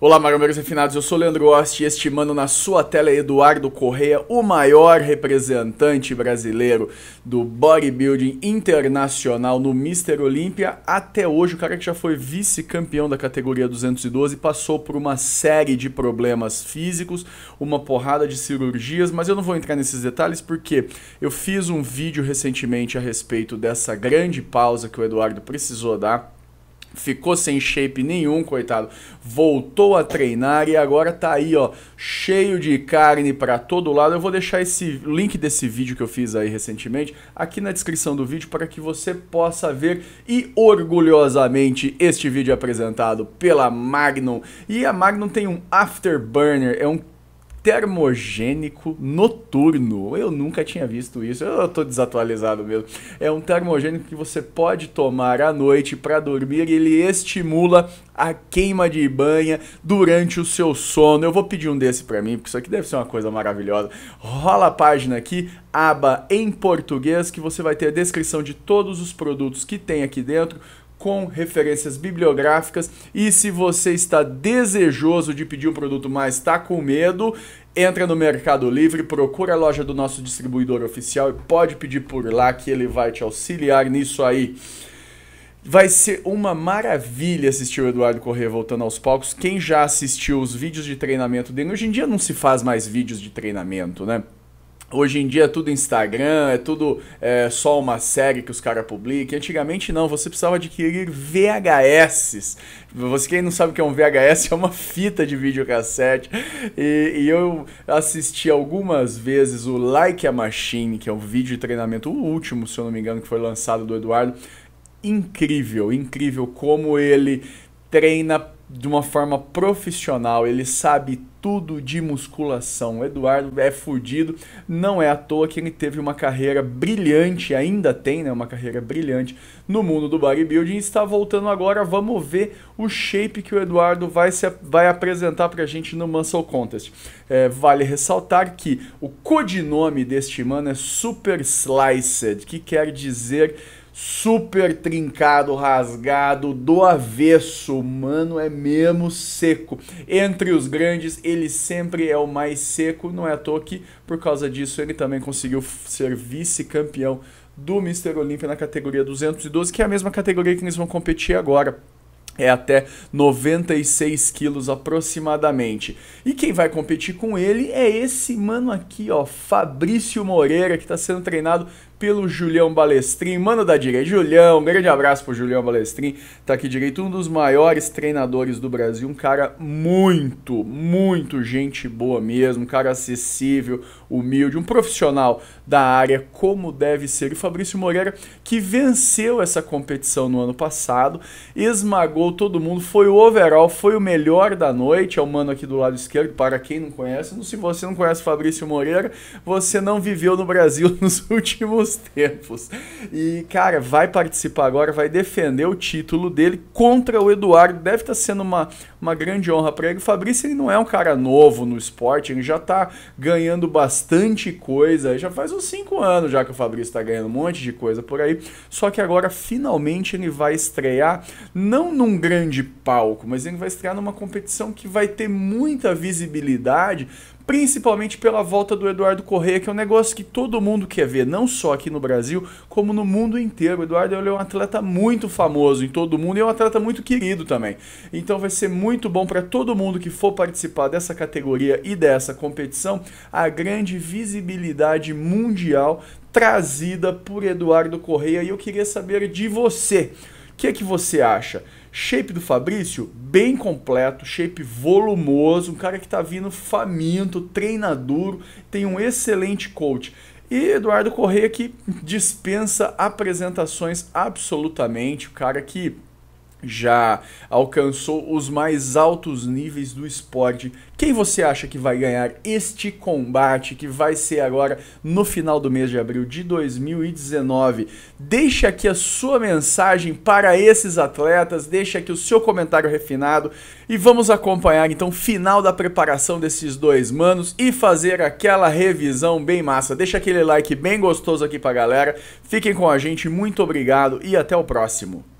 Olá, marombeiros refinados, eu sou Leandro Ost e este mano na sua tela é Eduardo Correia, o maior representante brasileiro do bodybuilding internacional no Mister Olímpia. Até hoje, o cara que já foi vice-campeão da categoria 212 passou por uma série de problemas físicos, uma porrada de cirurgias, mas eu não vou entrar nesses detalhes porque eu fiz um vídeo recentemente a respeito dessa grande pausa que o Eduardo precisou dar ficou sem shape nenhum, coitado. Voltou a treinar e agora tá aí, ó, cheio de carne para todo lado. Eu vou deixar esse link desse vídeo que eu fiz aí recentemente aqui na descrição do vídeo para que você possa ver e orgulhosamente este vídeo é apresentado pela Magnum. E a Magnum tem um afterburner, é um termogênico noturno. Eu nunca tinha visto isso, eu tô desatualizado mesmo. É um termogênico que você pode tomar à noite para dormir, ele estimula a queima de banha durante o seu sono. Eu vou pedir um desse para mim, porque isso aqui deve ser uma coisa maravilhosa. Rola a página aqui, aba em português, que você vai ter a descrição de todos os produtos que tem aqui dentro, com referências bibliográficas. E se você está desejoso de pedir um produto, mas está com medo, entra no Mercado Livre, procura a loja do nosso distribuidor oficial e pode pedir por lá que ele vai te auxiliar nisso aí. Vai ser uma maravilha assistir o Eduardo Corrêa voltando aos palcos. Quem já assistiu os vídeos de treinamento dele, hoje em dia não se faz mais vídeos de treinamento, né? Hoje em dia é tudo Instagram, é tudo é, só uma série que os caras publicam. Antigamente não, você precisava adquirir VHS. Você quem não sabe o que é um VHS é uma fita de videocassete. E, e eu assisti algumas vezes o Like a Machine, que é um vídeo de treinamento, o último, se eu não me engano, que foi lançado do Eduardo. Incrível, incrível como ele treina de uma forma profissional, ele sabe tudo de musculação. O Eduardo é fudido, não é à toa que ele teve uma carreira brilhante, ainda tem né, uma carreira brilhante no mundo do bodybuilding está voltando agora. Vamos ver o shape que o Eduardo vai, se, vai apresentar para a gente no Muscle Contest. É, vale ressaltar que o codinome deste mano é Super Sliced, que quer dizer super trincado, rasgado, do avesso, mano, é mesmo seco. Entre os grandes, ele sempre é o mais seco, não é à toa que, por causa disso, ele também conseguiu ser vice-campeão do Mr. Olympia na categoria 212, que é a mesma categoria que eles vão competir agora é até 96 quilos aproximadamente. E quem vai competir com ele é esse mano aqui, ó, Fabrício Moreira, que está sendo treinado pelo Julião Balestrin, mano da direita. Julião, um grande abraço pro Julião Balestrin, tá aqui direito, um dos maiores treinadores do Brasil, um cara muito, muito gente boa mesmo, um cara acessível, humilde, um profissional da área como deve ser. E Fabrício Moreira, que venceu essa competição no ano passado, esmagou todo mundo, foi o overall, foi o melhor da noite, é o mano aqui do lado esquerdo, para quem não conhece, se você não conhece Fabrício Moreira, você não viveu no Brasil nos últimos tempos. E, cara, vai participar agora, vai defender o título dele contra o Eduardo. Deve estar tá sendo uma, uma grande honra para ele. O Fabrício ele não é um cara novo no esporte, ele já está ganhando bastante coisa. Já faz uns 5 anos já que o Fabrício está ganhando um monte de coisa por aí. Só que agora, finalmente, ele vai estrear, não num grande palco, mas ele vai estrear numa competição que vai ter muita visibilidade principalmente pela volta do Eduardo Correia, que é um negócio que todo mundo quer ver, não só aqui no Brasil, como no mundo inteiro. O Eduardo é um atleta muito famoso em todo mundo e é um atleta muito querido também. Então vai ser muito bom para todo mundo que for participar dessa categoria e dessa competição a grande visibilidade mundial trazida por Eduardo Correia. E eu queria saber de você que é que você acha? Shape do Fabrício, bem completo, shape volumoso, um cara que está vindo faminto, treina duro, tem um excelente coach. E Eduardo Correia que dispensa apresentações absolutamente, o cara que já alcançou os mais altos níveis do esporte. Quem você acha que vai ganhar este combate que vai ser agora no final do mês de abril de 2019? Deixe aqui a sua mensagem para esses atletas, deixe aqui o seu comentário refinado e vamos acompanhar então o final da preparação desses dois manos e fazer aquela revisão bem massa. Deixa aquele like bem gostoso aqui para galera. Fiquem com a gente, muito obrigado e até o próximo.